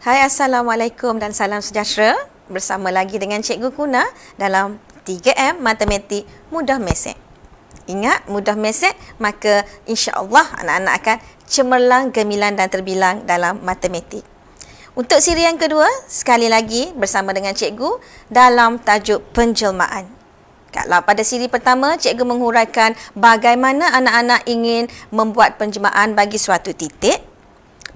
Hai Assalamualaikum dan salam sejahtera bersama lagi dengan Cikgu Kuna dalam 3M Matematik Mudah Mesek. Ingat mudah mesek maka insya-Allah anak-anak akan cemerlang gemilang dan terbilang dalam matematik. Untuk siri yang kedua, sekali lagi bersama dengan cikgu dalam tajuk penjelmaan. Kalau pada siri pertama, cikgu menghuraikan bagaimana anak-anak ingin membuat penjelmaan bagi suatu titik.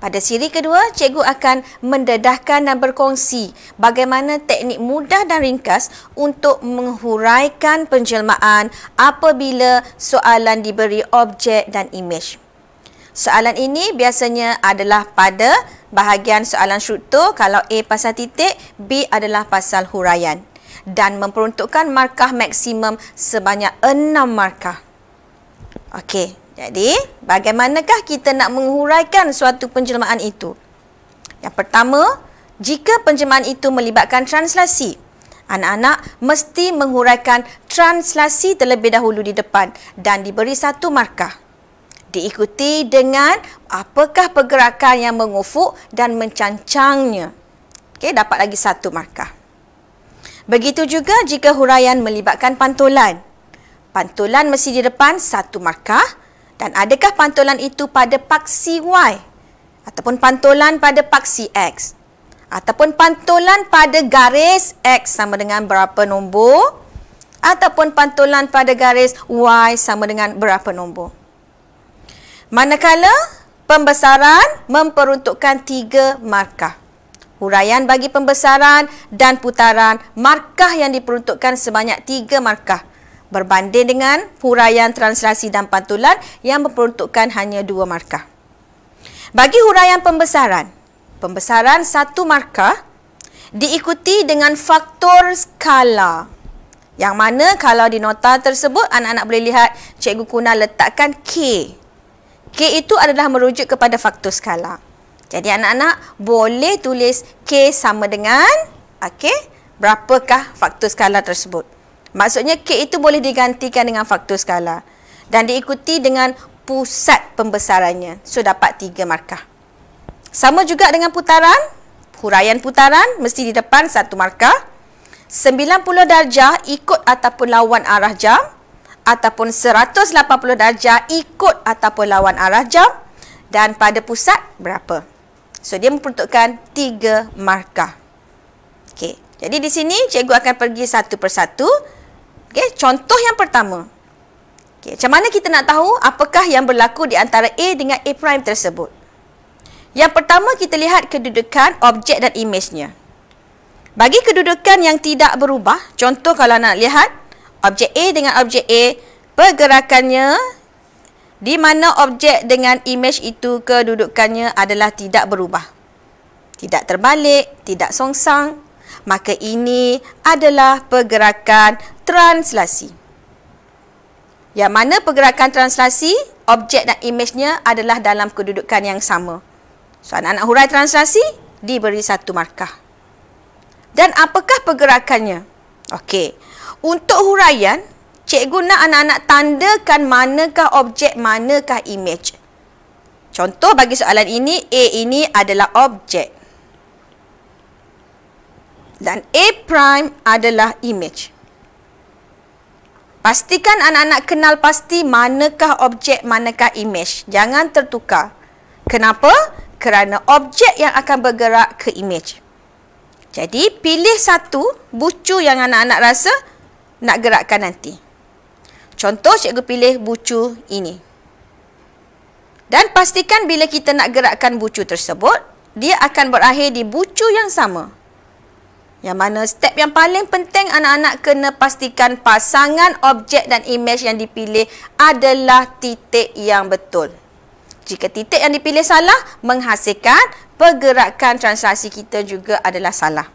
Pada siri kedua, cikgu akan mendedahkan dan berkongsi bagaimana teknik mudah dan ringkas untuk menghuraikan penjelmaan apabila soalan diberi objek dan imej. Soalan ini biasanya adalah pada bahagian soalan struktur kalau A pasal titik, B adalah pasal huraian dan memperuntukkan markah maksimum sebanyak 6 markah. Okey. Jadi, bagaimanakah kita nak menghuraikan suatu penjelmaan itu? Yang pertama, jika penjelmaan itu melibatkan translasi, anak-anak mesti menghuraikan translasi terlebih dahulu di depan dan diberi satu markah. Diikuti dengan apakah pergerakan yang mengufuk dan mencancangnya. Okay, dapat lagi satu markah. Begitu juga jika huraian melibatkan pantulan. Pantulan mesti di depan satu markah. Dan adakah pantulan itu pada paksi Y? Ataupun pantulan pada paksi X? Ataupun pantulan pada garis X sama dengan berapa nombor? Ataupun pantulan pada garis Y sama dengan berapa nombor? Manakala pembesaran memperuntukkan tiga markah. Huraian bagi pembesaran dan putaran markah yang diperuntukkan sebanyak tiga markah berbanding dengan huraian translasi dan pantulan yang memperuntukkan hanya dua markah. Bagi huraian pembesaran, pembesaran satu markah diikuti dengan faktor skala. Yang mana kalau di nota tersebut, anak-anak boleh lihat Cikgu Kuna letakkan K. K itu adalah merujuk kepada faktor skala. Jadi anak-anak boleh tulis K sama dengan okay, berapakah faktor skala tersebut. Maksudnya K itu boleh digantikan dengan faktor skala dan diikuti dengan pusat pembesarannya. So dapat tiga markah. Sama juga dengan putaran. Huraian putaran mesti di depan satu markah. 90 darjah ikut ataupun lawan arah jam ataupun 180 darjah ikut ataupun lawan arah jam dan pada pusat berapa. So dia memperuntukkan tiga markah. okay Jadi di sini cikgu akan pergi satu persatu. Okey, contoh yang pertama. Okey, macam mana kita nak tahu apakah yang berlaku di antara A dengan A prime tersebut? Yang pertama kita lihat kedudukan objek dan imejnya. Bagi kedudukan yang tidak berubah, contoh kalau nak lihat objek A dengan objek A, pergerakannya di mana objek dengan imej itu kedudukannya adalah tidak berubah. Tidak terbalik, tidak songsang, maka ini adalah pergerakan translasi. Yang mana pergerakan translasi, objek dan imejnya adalah dalam kedudukan yang sama. So, anak-anak hurai translasi diberi satu markah. Dan apakah pergerakannya? Okey, untuk huraian, cikgu nak anak-anak tandakan manakah objek, manakah imej. Contoh bagi soalan ini, A ini adalah objek dan A prime adalah image. Pastikan anak-anak kenal pasti manakah objek, manakah image. Jangan tertukar. Kenapa? Kerana objek yang akan bergerak ke image. Jadi, pilih satu bucu yang anak-anak rasa nak gerakkan nanti. Contoh, cikgu pilih bucu ini. Dan pastikan bila kita nak gerakkan bucu tersebut, dia akan berakhir di bucu yang Sama. Yang mana step yang paling penting anak-anak kena pastikan pasangan objek dan imej yang dipilih adalah titik yang betul. Jika titik yang dipilih salah, menghasilkan pergerakan transaksi kita juga adalah salah.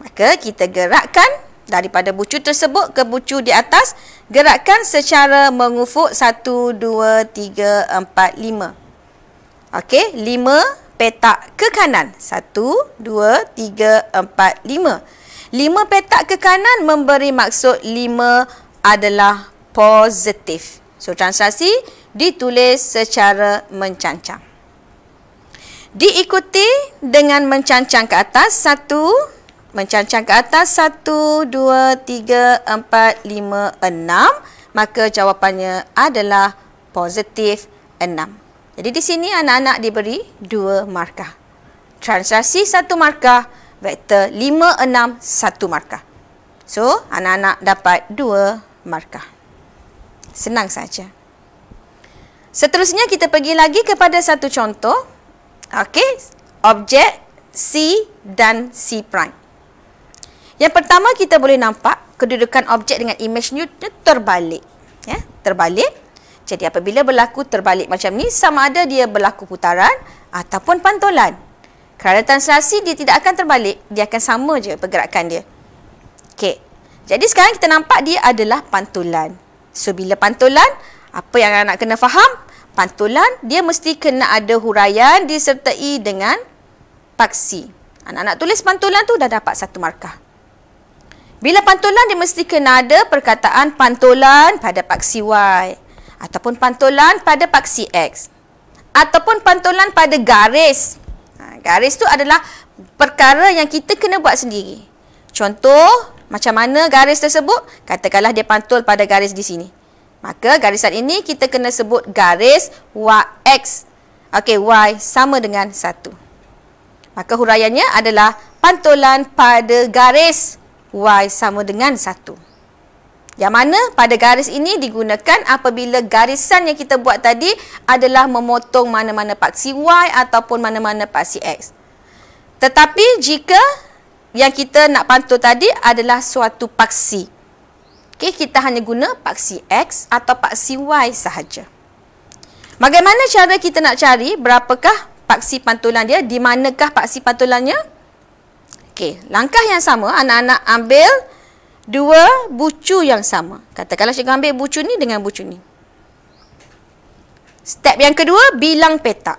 Maka kita gerakkan daripada bucu tersebut ke bucu di atas, gerakkan secara mengufuk 1, 2, 3, 4, 5. Okey, 5, petak ke kanan. Satu, dua, tiga, empat, lima. Lima petak ke kanan memberi maksud lima adalah positif. So, translasi ditulis secara mencancang. Diikuti dengan mencancang ke atas. Satu, mencancang ke atas. Satu, dua, tiga, empat, lima, enam. Maka jawapannya adalah positif enam. Jadi di sini anak-anak diberi dua markah. transaksi satu markah, vektor 5, 6, satu markah. So, anak-anak dapat dua markah. Senang saja. Seterusnya kita pergi lagi kepada satu contoh. Okey, objek C dan C prime. Yang pertama kita boleh nampak kedudukan objek dengan imej Newton terbalik. Ya, terbalik. Jadi apabila berlaku terbalik macam ni, sama ada dia berlaku putaran ataupun pantulan. Kerana translasi dia tidak akan terbalik, dia akan sama je pergerakan dia. Okey. Jadi sekarang kita nampak dia adalah pantulan. So bila pantulan, apa yang anak kena faham? Pantulan dia mesti kena ada huraian disertai dengan paksi. Anak-anak tulis pantulan tu dah dapat satu markah. Bila pantulan dia mesti kena ada perkataan pantulan pada paksi Y ataupun pantulan pada paksi X ataupun pantulan pada garis. Ha, garis tu adalah perkara yang kita kena buat sendiri. Contoh, macam mana garis tersebut? Katakanlah dia pantul pada garis di sini. Maka garisan ini kita kena sebut garis YX. Okey, Y sama dengan 1. Maka huraiannya adalah pantulan pada garis Y sama dengan 1. Yang mana pada garis ini digunakan apabila garisan yang kita buat tadi adalah memotong mana-mana paksi Y ataupun mana-mana paksi X. Tetapi jika yang kita nak pantul tadi adalah suatu paksi. okay kita hanya guna paksi X atau paksi Y sahaja. Bagaimana cara kita nak cari berapakah paksi pantulan dia? Di manakah paksi pantulannya? Okay, langkah yang sama anak-anak ambil dua bucu yang sama. Katakanlah cikgu ambil bucu ni dengan bucu ni. Step yang kedua, bilang petak.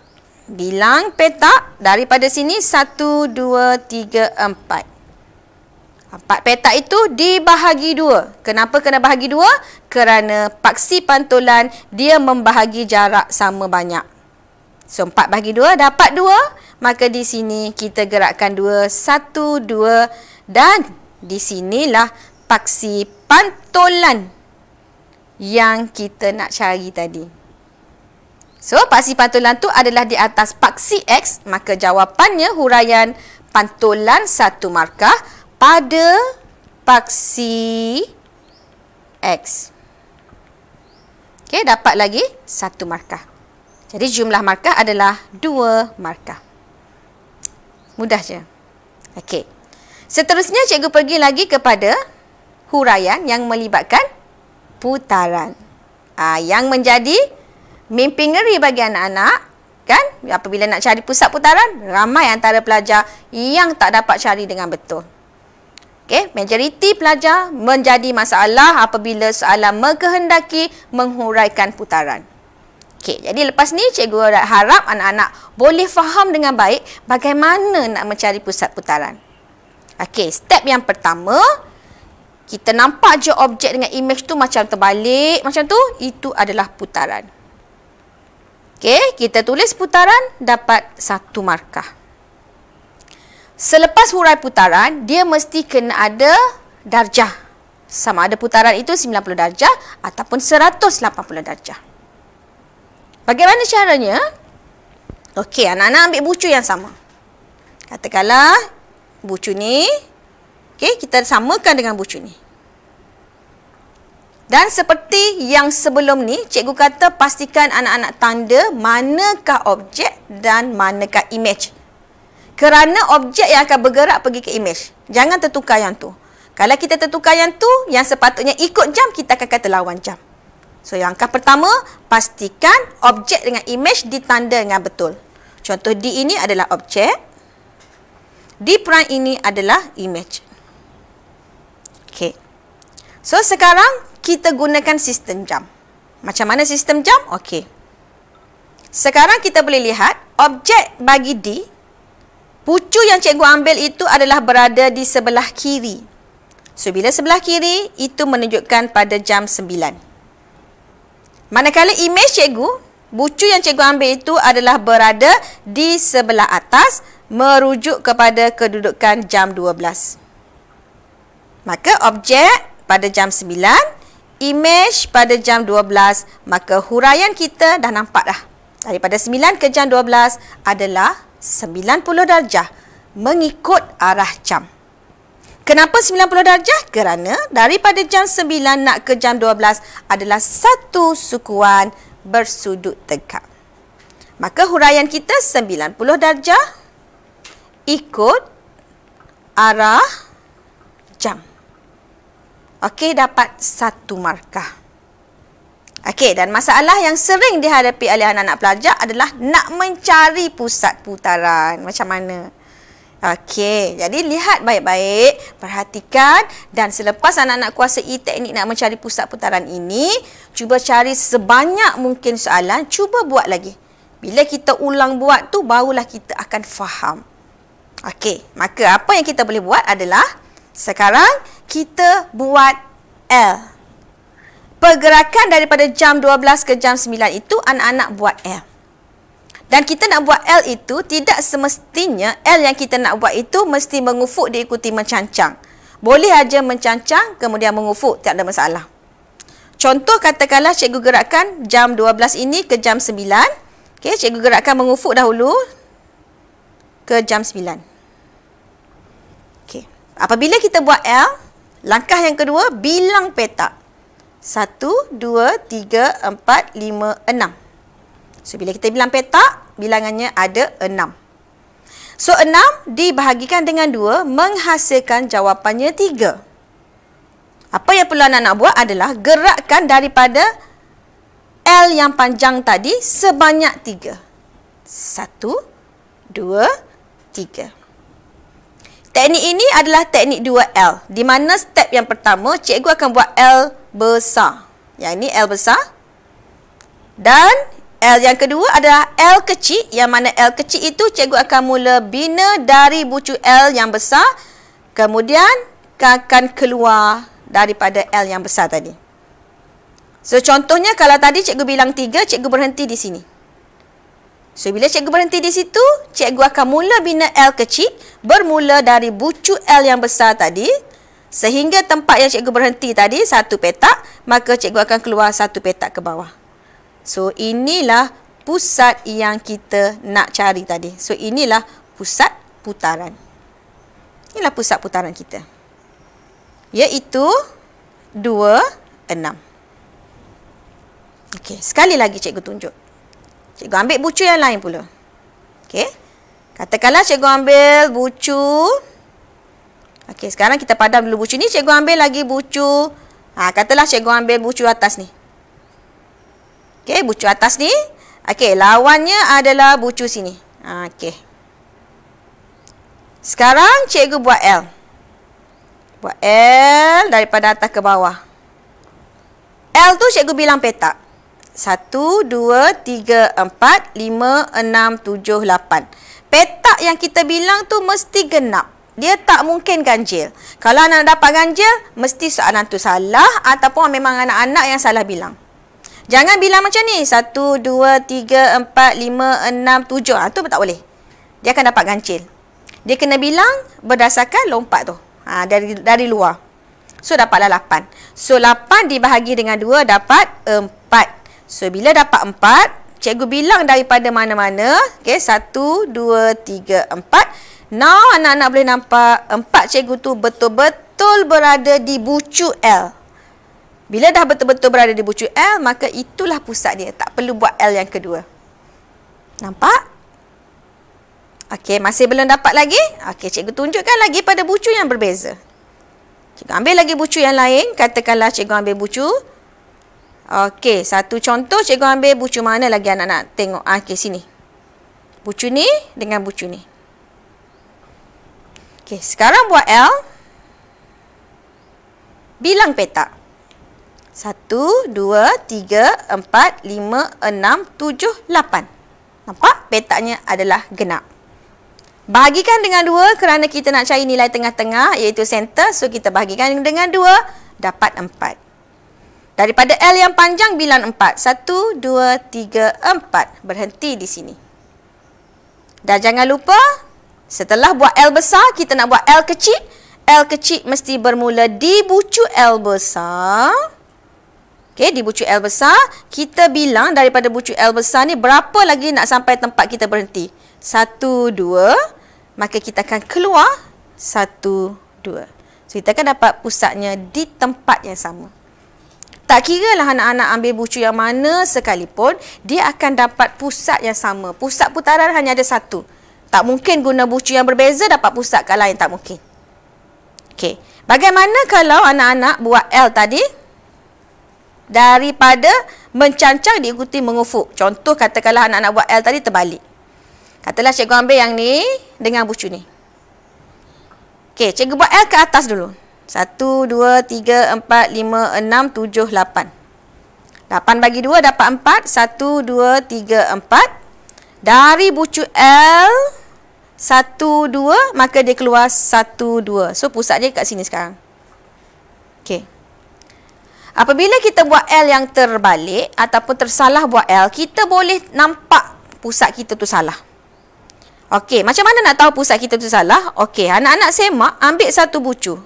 Bilang petak daripada sini, satu, dua, tiga, empat. Empat petak itu dibahagi dua. Kenapa kena bahagi dua? Kerana paksi pantulan dia membahagi jarak sama banyak. So, empat bahagi dua dapat dua. Maka di sini kita gerakkan dua, satu, dua. Dan di sinilah paksi pantulan yang kita nak cari tadi. So, paksi pantulan tu adalah di atas paksi X, maka jawapannya huraian pantulan satu markah pada paksi X. Okey, dapat lagi satu markah. Jadi, jumlah markah adalah dua markah. Mudah je. Okey. Seterusnya, cikgu pergi lagi kepada huraian yang melibatkan putaran. Ha, yang menjadi mimpi ngeri bagi anak-anak kan apabila nak cari pusat putaran ramai antara pelajar yang tak dapat cari dengan betul. Okay, majoriti pelajar menjadi masalah apabila soalan mengehendaki menghuraikan putaran. Okay, jadi lepas ni cikgu harap anak-anak boleh faham dengan baik bagaimana nak mencari pusat putaran. Okay, step yang pertama, kita nampak je objek dengan image tu macam terbalik macam tu itu adalah putaran Okey, kita tulis putaran dapat satu markah. Selepas hurai putaran, dia mesti kena ada darjah. Sama ada putaran itu 90 darjah ataupun 180 darjah. Bagaimana caranya? Okey, anak-anak ambil bucu yang sama. Katakanlah bucu ni. Okey, kita samakan dengan bucu ni. Dan seperti yang sebelum ni, cikgu kata pastikan anak-anak tanda manakah objek dan manakah image. Kerana objek yang akan bergerak pergi ke image. Jangan tertukar yang tu. Kalau kita tertukar yang tu, yang sepatutnya ikut jam, kita akan kata lawan jam. So, yang langkah pertama, pastikan objek dengan image ditanda dengan betul. Contoh D ini adalah objek. D prime ini adalah image. Okay. So, sekarang kita gunakan sistem jam. Macam mana sistem jam? Okey. Sekarang kita boleh lihat objek bagi D pucu yang cikgu ambil itu adalah berada di sebelah kiri. So bila sebelah kiri itu menunjukkan pada jam 9. Manakala imej cikgu pucu yang cikgu ambil itu adalah berada di sebelah atas merujuk kepada kedudukan jam 12. Maka objek pada jam image pada jam 12, maka huraian kita dah nampak dah. Daripada 9 ke jam 12 adalah 90 darjah mengikut arah jam. Kenapa 90 darjah? Kerana daripada jam 9 nak ke jam 12 adalah satu sukuan bersudut tegak. Maka huraian kita 90 darjah ikut arah jam. Okey, dapat satu markah. Okey, dan masalah yang sering dihadapi oleh anak-anak pelajar adalah nak mencari pusat putaran. Macam mana? Okey, jadi lihat baik-baik, perhatikan dan selepas anak-anak kuasai teknik nak mencari pusat putaran ini, cuba cari sebanyak mungkin soalan, cuba buat lagi. Bila kita ulang buat tu, barulah kita akan faham. Okey, maka apa yang kita boleh buat adalah sekarang kita buat L. Pergerakan daripada jam 12 ke jam 9 itu anak-anak buat L. Dan kita nak buat L itu tidak semestinya L yang kita nak buat itu mesti mengufuk diikuti mencancang. Boleh aja mencancang kemudian mengufuk tak ada masalah. Contoh katakanlah cikgu gerakkan jam 12 ini ke jam 9. Okey, cikgu gerakkan mengufuk dahulu ke jam 9. Okey. Apabila kita buat L, Langkah yang kedua, bilang petak. Satu, dua, tiga, empat, lima, enam. So, bila kita bilang petak, bilangannya ada enam. So, enam dibahagikan dengan dua menghasilkan jawapannya tiga. Apa yang perlu anak-anak buat adalah gerakkan daripada L yang panjang tadi sebanyak tiga. Satu, dua, tiga. Tiga. Teknik ini adalah teknik 2L di mana step yang pertama cikgu akan buat L besar. Yang ini L besar. Dan L yang kedua adalah L kecil yang mana L kecil itu cikgu akan mula bina dari bucu L yang besar kemudian akan keluar daripada L yang besar tadi. So contohnya kalau tadi cikgu bilang 3, cikgu berhenti di sini. So, bila cikgu berhenti di situ, cikgu akan mula bina L kecil bermula dari bucu L yang besar tadi sehingga tempat yang cikgu berhenti tadi satu petak, maka cikgu akan keluar satu petak ke bawah. So, inilah pusat yang kita nak cari tadi. So, inilah pusat putaran. Inilah pusat putaran kita. Iaitu 2, 6. Okey, sekali lagi cikgu tunjuk. Cikgu ambil bucu yang lain pula. Okey. Katakanlah cikgu ambil bucu. Okey, sekarang kita padam dulu bucu ni. Cikgu ambil lagi bucu. Ha, katalah cikgu ambil bucu atas ni. Okey, bucu atas ni. Okey, lawannya adalah bucu sini. Ha, Okey. Sekarang cikgu buat L. Buat L daripada atas ke bawah. L tu cikgu bilang petak. Satu, dua, tiga, empat, lima, enam, tujuh, lapan. Petak yang kita bilang tu mesti genap. Dia tak mungkin ganjil. Kalau anak dapat ganjil, mesti soalan tu salah ataupun memang anak-anak yang salah bilang. Jangan bilang macam ni. Satu, dua, tiga, empat, lima, enam, tujuh. Itu ha, tak boleh. Dia akan dapat ganjil. Dia kena bilang berdasarkan lompat tu. Ha, dari dari luar. So, dapatlah lapan. So, lapan dibahagi dengan dua dapat empat. So bila dapat 4, cikgu bilang daripada mana-mana. Okay, 1 2 3 4. Now anak-anak boleh nampak 4 cikgu tu betul-betul berada di bucu L. Bila dah betul-betul berada di bucu L, maka itulah pusat dia. Tak perlu buat L yang kedua. Nampak? Okay, masih belum dapat lagi? Okay, cikgu tunjukkan lagi pada bucu yang berbeza. Cikgu ambil lagi bucu yang lain. Katakanlah cikgu ambil bucu Okey, satu contoh cikgu ambil bucu mana lagi anak-anak tengok. Ah, okey, sini. Bucu ni dengan bucu ni. Okey, sekarang buat L. Bilang petak. Satu, dua, tiga, empat, lima, enam, tujuh, lapan. Nampak? Petaknya adalah genap. Bahagikan dengan dua kerana kita nak cari nilai tengah-tengah iaitu center. So, kita bahagikan dengan dua. Dapat empat. Daripada L yang panjang bilan 4. 1, 2, 3, 4. Berhenti di sini. Dan jangan lupa, setelah buat L besar, kita nak buat L kecil. L kecil mesti bermula di bucu L besar. Okey, di bucu L besar. Kita bilang daripada bucu L besar ni berapa lagi nak sampai tempat kita berhenti. 1, 2. Maka kita akan keluar. 1, 2. So, kita akan dapat pusatnya di tempat yang sama. Tak kira lah anak-anak ambil bucu yang mana sekalipun, dia akan dapat pusat yang sama. Pusat putaran hanya ada satu. Tak mungkin guna bucu yang berbeza dapat pusat kat lain. Tak mungkin. Okay, Bagaimana kalau anak-anak buat L tadi? Daripada mencancang diikuti mengufuk. Contoh katakanlah anak-anak buat L tadi terbalik. Katalah cikgu ambil yang ni dengan bucu ni. Okay, cikgu buat L ke atas dulu. Satu, dua, tiga, empat, lima, enam, tujuh, lapan. Lapan bagi dua dapat empat. Satu, dua, tiga, empat. Dari bucu L, satu, dua, maka dia keluar satu, dua. So, pusat dia kat sini sekarang. Okay. Apabila kita buat L yang terbalik ataupun tersalah buat L, kita boleh nampak pusat kita tu salah. Okey, macam mana nak tahu pusat kita tu salah? Okey, anak-anak semak, ambil satu bucu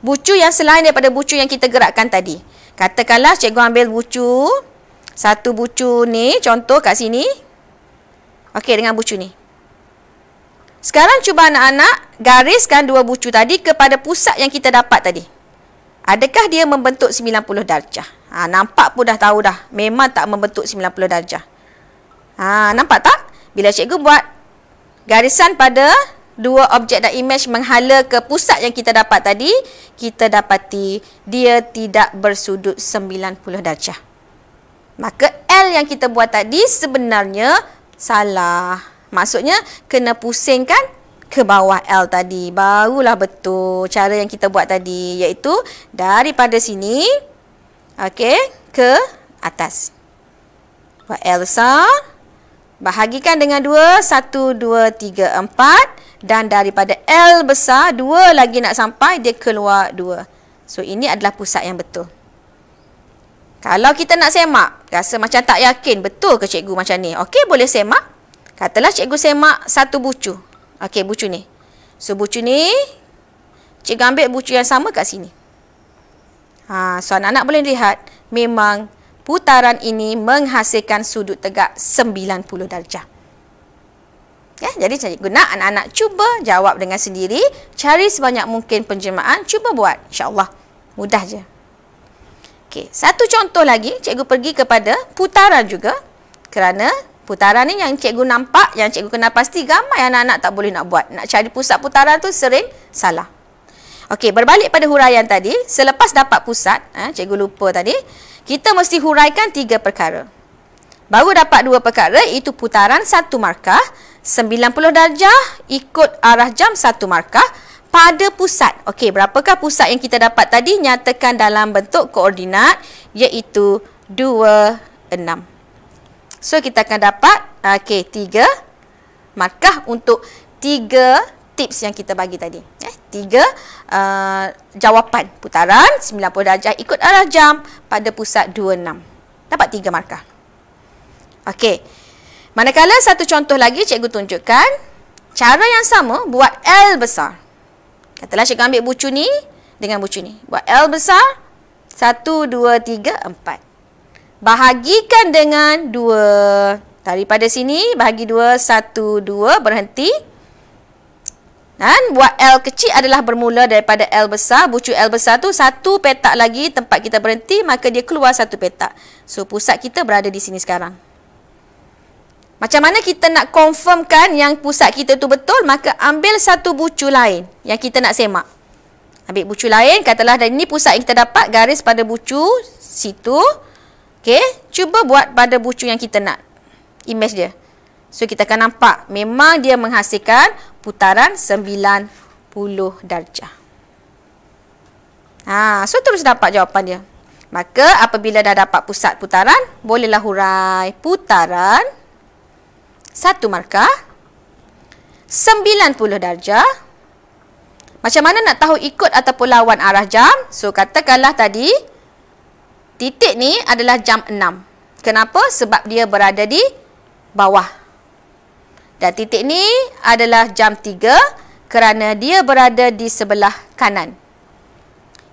bucu yang selain daripada bucu yang kita gerakkan tadi. Katakanlah cikgu ambil bucu. Satu bucu ni contoh kat sini. Okey dengan bucu ni. Sekarang cuba anak-anak gariskan dua bucu tadi kepada pusat yang kita dapat tadi. Adakah dia membentuk 90 darjah? Ha, nampak pun dah tahu dah. Memang tak membentuk 90 darjah. Ha, nampak tak? Bila cikgu buat garisan pada dua objek dan image menghala ke pusat yang kita dapat tadi, kita dapati dia tidak bersudut 90 darjah. Maka L yang kita buat tadi sebenarnya salah. Maksudnya kena pusingkan ke bawah L tadi. Barulah betul cara yang kita buat tadi iaitu daripada sini okey ke atas. Buat L besar bahagikan dengan 2 1 2 3 4 dan daripada L besar, dua lagi nak sampai, dia keluar dua, So, ini adalah pusat yang betul. Kalau kita nak semak, rasa macam tak yakin, betul ke cikgu macam ni? Okey, boleh semak. Katalah cikgu semak satu bucu. Okey, bucu ni. So, bucu ni, cikgu ambil bucu yang sama kat sini. Ha, so, anak-anak boleh lihat, memang putaran ini menghasilkan sudut tegak 90 darjah. Ya, jadi cikgu nak anak-anak cuba jawab dengan sendiri, cari sebanyak mungkin penjelmaan, cuba buat. InsyaAllah. Mudah je. Okey, satu contoh lagi, cikgu pergi kepada putaran juga. Kerana putaran ni yang cikgu nampak, yang cikgu kenal pasti ramai anak-anak tak boleh nak buat. Nak cari pusat putaran tu sering salah. Okey, berbalik pada huraian tadi, selepas dapat pusat, eh, cikgu lupa tadi, kita mesti huraikan tiga perkara. Baru dapat dua perkara, itu putaran satu markah, 90 darjah ikut arah jam satu markah pada pusat. Okey, berapakah pusat yang kita dapat tadi? Nyatakan dalam bentuk koordinat iaitu 2, 6. So, kita akan dapat okay, 3 markah untuk 3 tips yang kita bagi tadi. Eh, 3 uh, eh, jawapan putaran 90 darjah ikut arah jam pada pusat 2, 6. Dapat 3 markah. Okey. Manakala satu contoh lagi cikgu tunjukkan cara yang sama buat L besar. Katalah cikgu ambil bucu ni dengan bucu ni. Buat L besar 1 2 3 4. Bahagikan dengan 2. Daripada sini bahagi 2 1 2 berhenti. Dan buat L kecil adalah bermula daripada L besar. Bucu L besar tu satu petak lagi tempat kita berhenti maka dia keluar satu petak. So pusat kita berada di sini sekarang. Macam mana kita nak confirmkan yang pusat kita tu betul, maka ambil satu bucu lain yang kita nak semak. Ambil bucu lain, katalah dan ini pusat yang kita dapat garis pada bucu situ. Okey, cuba buat pada bucu yang kita nak. Image dia. So kita akan nampak memang dia menghasilkan putaran 90 darjah. Ha, so terus dapat jawapan dia. Maka apabila dah dapat pusat putaran, bolehlah hurai putaran 90 satu markah, sembilan puluh darjah. Macam mana nak tahu ikut ataupun lawan arah jam? So, katakanlah tadi, titik ni adalah jam enam. Kenapa? Sebab dia berada di bawah. Dan titik ni adalah jam tiga kerana dia berada di sebelah kanan.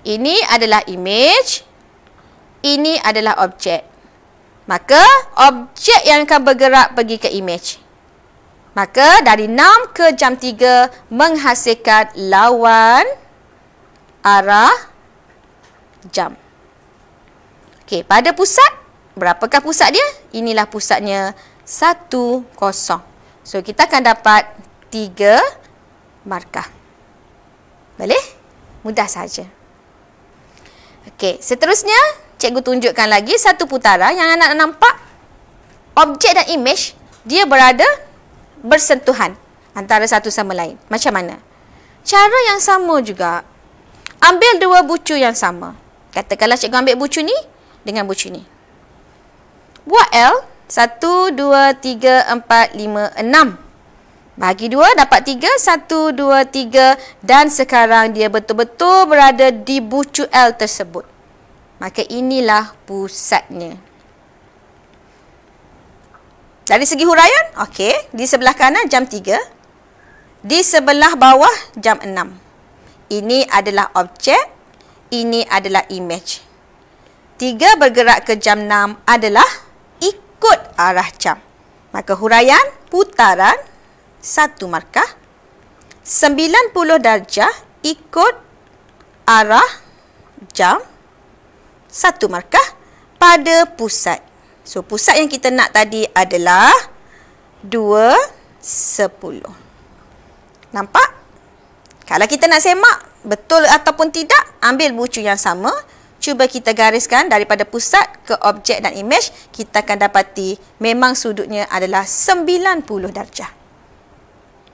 Ini adalah image. Ini adalah objek. Maka objek yang akan bergerak pergi ke image. Maka dari 6 ke jam 3 menghasilkan lawan arah jam. Okey, pada pusat, berapakah pusat dia? Inilah pusatnya 1, 0. So, kita akan dapat 3 markah. Boleh? Mudah saja. Okey, seterusnya. Seterusnya cikgu tunjukkan lagi satu putaran yang anak nampak objek dan imej dia berada bersentuhan antara satu sama lain. Macam mana? Cara yang sama juga. Ambil dua bucu yang sama. Katakanlah cikgu ambil bucu ni dengan bucu ni. Buat L. satu dua tiga empat lima enam Bagi dua dapat tiga satu dua tiga Dan sekarang dia betul-betul berada di bucu L tersebut. Maka inilah pusatnya. Dari segi huraian, okey, di sebelah kanan jam 3. Di sebelah bawah jam 6. Ini adalah objek, ini adalah image. Tiga bergerak ke jam 6 adalah ikut arah jam. Maka huraian putaran satu markah 90 darjah ikut arah jam satu markah pada pusat. So, pusat yang kita nak tadi adalah 2, 10. Nampak? Kalau kita nak semak, betul ataupun tidak, ambil bucu yang sama. Cuba kita gariskan daripada pusat ke objek dan imej. Kita akan dapati memang sudutnya adalah 90 darjah.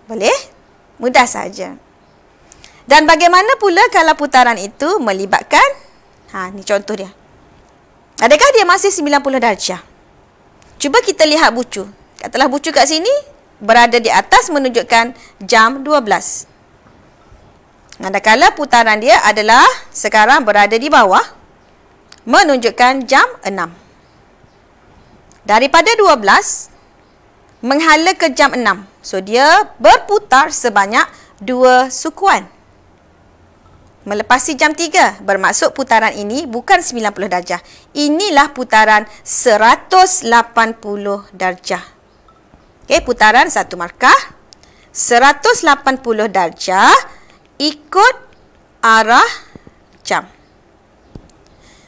Boleh? Mudah saja. Dan bagaimana pula kalau putaran itu melibatkan Ha, ni contoh dia. Adakah dia masih 90 darjah? Cuba kita lihat bucu. Katalah bucu kat sini berada di atas menunjukkan jam 12. Manakala putaran dia adalah sekarang berada di bawah menunjukkan jam 6. Daripada 12 menghala ke jam 6. So dia berputar sebanyak 2 sukuan melepasi jam 3 bermaksud putaran ini bukan 90 darjah. Inilah putaran 180 darjah. Okey, putaran satu markah. 180 darjah ikut arah jam.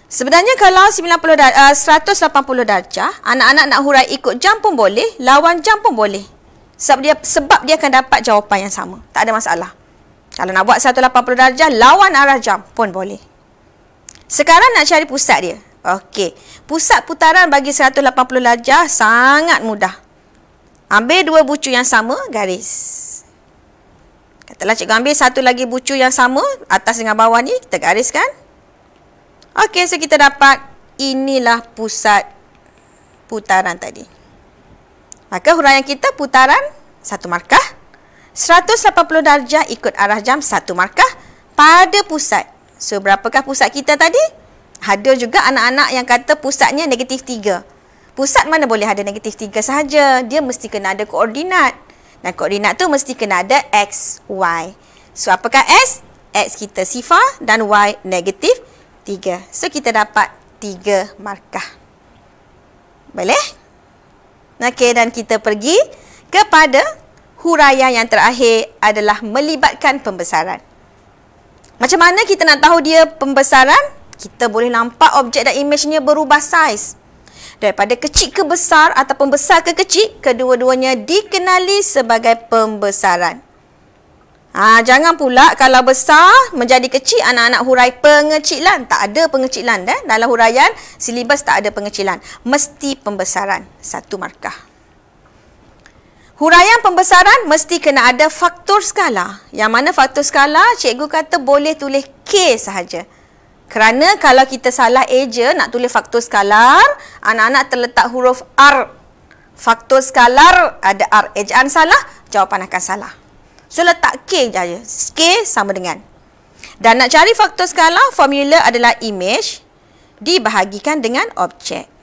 Sebenarnya kalau 90 darjah, 180 darjah, anak-anak nak hurai ikut jam pun boleh, lawan jam pun boleh. Sebab dia, sebab dia akan dapat jawapan yang sama. Tak ada masalah. Kalau nak buat 180 darjah, lawan arah jam pun boleh. Sekarang nak cari pusat dia. Okey. Pusat putaran bagi 180 darjah sangat mudah. Ambil dua bucu yang sama, garis. Katalah cikgu ambil satu lagi bucu yang sama, atas dengan bawah ni, kita gariskan. Okey, so kita dapat inilah pusat putaran tadi. Maka huraian kita putaran satu markah. 180 darjah ikut arah jam satu markah pada pusat. So, berapakah pusat kita tadi? Ada juga anak-anak yang kata pusatnya negatif 3. Pusat mana boleh ada negatif 3 sahaja? Dia mesti kena ada koordinat. Dan koordinat tu mesti kena ada X, Y. So, apakah s? X kita sifar dan Y negatif 3. So, kita dapat 3 markah. Boleh? Okey, dan kita pergi kepada huraian yang terakhir adalah melibatkan pembesaran. Macam mana kita nak tahu dia pembesaran? Kita boleh nampak objek dan imejnya berubah saiz. Daripada kecil ke besar atau pembesar ke kecil, kedua-duanya dikenali sebagai pembesaran. Ha, jangan pula kalau besar menjadi kecil anak-anak hurai pengecilan. Tak ada pengecilan. Eh? Dalam huraian, silibus tak ada pengecilan. Mesti pembesaran. Satu markah. Huraian pembesaran mesti kena ada faktor skala. Yang mana faktor skala, cikgu kata boleh tulis K sahaja. Kerana kalau kita salah eja nak tulis faktor skalar, anak-anak terletak huruf R. Faktor skalar ada R. Ejaan eh, salah, jawapan akan salah. So letak K saja. K sama dengan. Dan nak cari faktor skalar, formula adalah image dibahagikan dengan objek.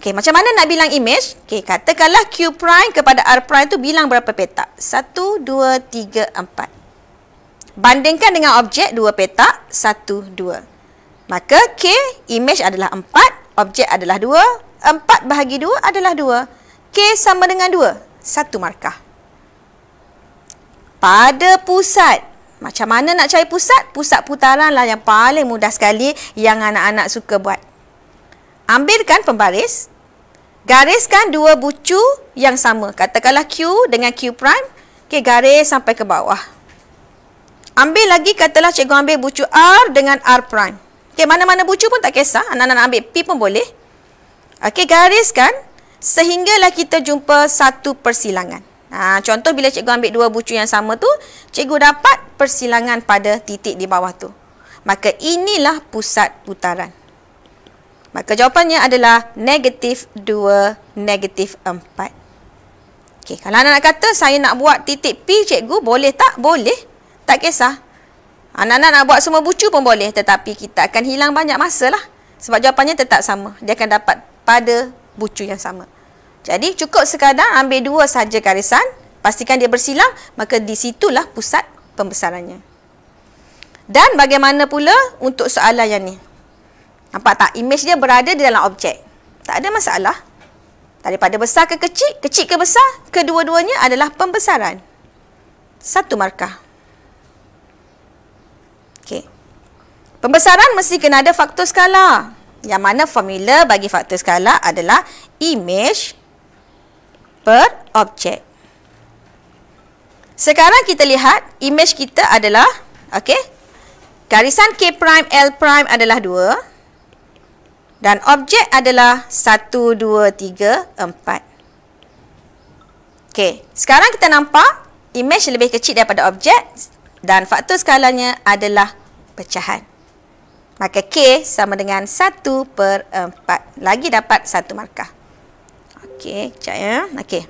Okey, macam mana nak bilang image? Okey, katakanlah Q prime kepada R prime tu bilang berapa petak? Satu, dua, tiga, empat. Bandingkan dengan objek dua petak, satu, dua. Maka K image adalah empat, objek adalah dua, empat bahagi dua adalah dua. K sama dengan dua, satu markah. Pada pusat macam mana nak cari pusat? Pusat putaran lah yang paling mudah sekali yang anak-anak suka buat. Ambilkan pembaris. Gariskan dua bucu yang sama. Katakanlah Q dengan Q prime. Okey, garis sampai ke bawah. Ambil lagi, katalah cikgu ambil bucu R dengan R prime. Okey, mana-mana bucu pun tak kisah. Anak-anak ambil P pun boleh. Okey, gariskan. Sehinggalah kita jumpa satu persilangan. Ha, contoh bila cikgu ambil dua bucu yang sama tu, cikgu dapat persilangan pada titik di bawah tu. Maka inilah pusat putaran. Maka jawapannya adalah negatif 2, negatif 4. Okay, kalau anak-anak kata saya nak buat titik P cikgu, boleh tak? Boleh. Tak kisah. Anak-anak nak buat semua bucu pun boleh. Tetapi kita akan hilang banyak masa lah. Sebab jawapannya tetap sama. Dia akan dapat pada bucu yang sama. Jadi cukup sekadar ambil dua saja garisan. Pastikan dia bersilang. Maka di situlah pusat pembesarannya. Dan bagaimana pula untuk soalan yang ni? Nampak tak? Image dia berada di dalam objek. Tak ada masalah. Daripada besar ke kecil, kecil ke besar, kedua-duanya adalah pembesaran. Satu markah. Okey. Pembesaran mesti kena ada faktor skala. Yang mana formula bagi faktor skala adalah image per objek. Sekarang kita lihat image kita adalah, okey, garisan K prime L prime adalah 2. Dan objek adalah 1, 2, 3, 4. Okey, sekarang kita nampak imej lebih kecil daripada objek dan faktor skalanya adalah pecahan. Maka K sama dengan 1 per 4. Lagi dapat satu markah. Okey, sekejap ya. Okey.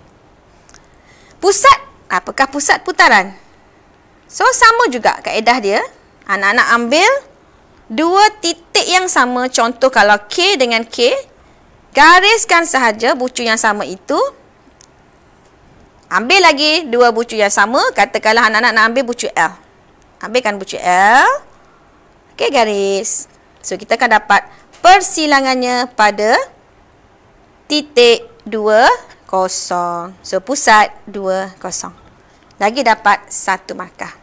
Pusat, apakah pusat putaran? So, sama juga kaedah dia. Anak-anak ambil dua titik yang sama. Contoh kalau K dengan K. Gariskan sahaja bucu yang sama itu. Ambil lagi dua bucu yang sama. Katakanlah anak-anak nak ambil bucu L. Ambilkan bucu L. Okey, garis. So, kita akan dapat persilangannya pada titik 2, kosong So, pusat 2, kosong Lagi dapat satu markah.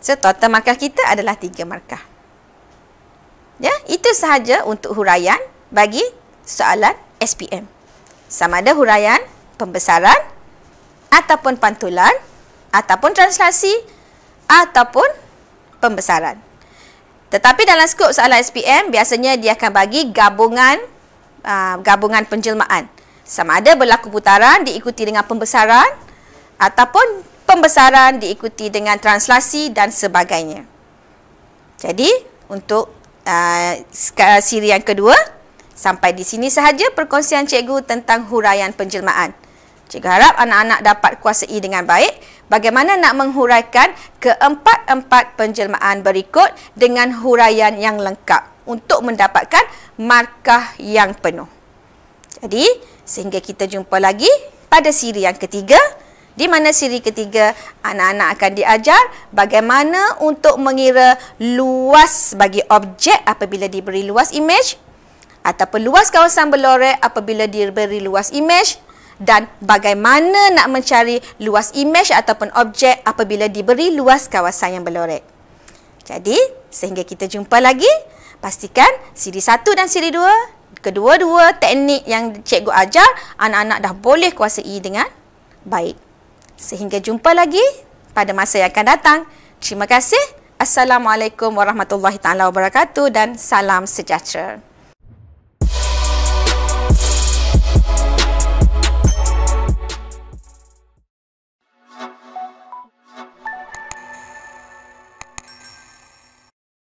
So, total markah kita adalah tiga markah. Ya, itu sahaja untuk huraian bagi soalan SPM. Sama ada huraian, pembesaran, ataupun pantulan, ataupun translasi, ataupun pembesaran. Tetapi dalam skop soalan SPM, biasanya dia akan bagi gabungan aa, ah, gabungan penjelmaan. Sama ada berlaku putaran diikuti dengan pembesaran, ataupun pembesaran diikuti dengan translasi dan sebagainya. Jadi, untuk uh, siri yang kedua. Sampai di sini sahaja perkongsian cikgu tentang huraian penjelmaan. Cikgu harap anak-anak dapat kuasai dengan baik bagaimana nak menghuraikan keempat-empat penjelmaan berikut dengan huraian yang lengkap untuk mendapatkan markah yang penuh. Jadi, sehingga kita jumpa lagi pada siri yang ketiga di mana siri ketiga anak-anak akan diajar bagaimana untuk mengira luas bagi objek apabila diberi luas image atau luas kawasan belore apabila diberi luas image dan bagaimana nak mencari luas image ataupun objek apabila diberi luas kawasan yang belore. Jadi, sehingga kita jumpa lagi, pastikan siri satu dan siri dua kedua-dua teknik yang cikgu ajar, anak-anak dah boleh kuasai dengan baik. Sehingga jumpa lagi pada masa yang akan datang. Terima kasih. Assalamualaikum warahmatullahi taala wabarakatuh dan salam sejahtera.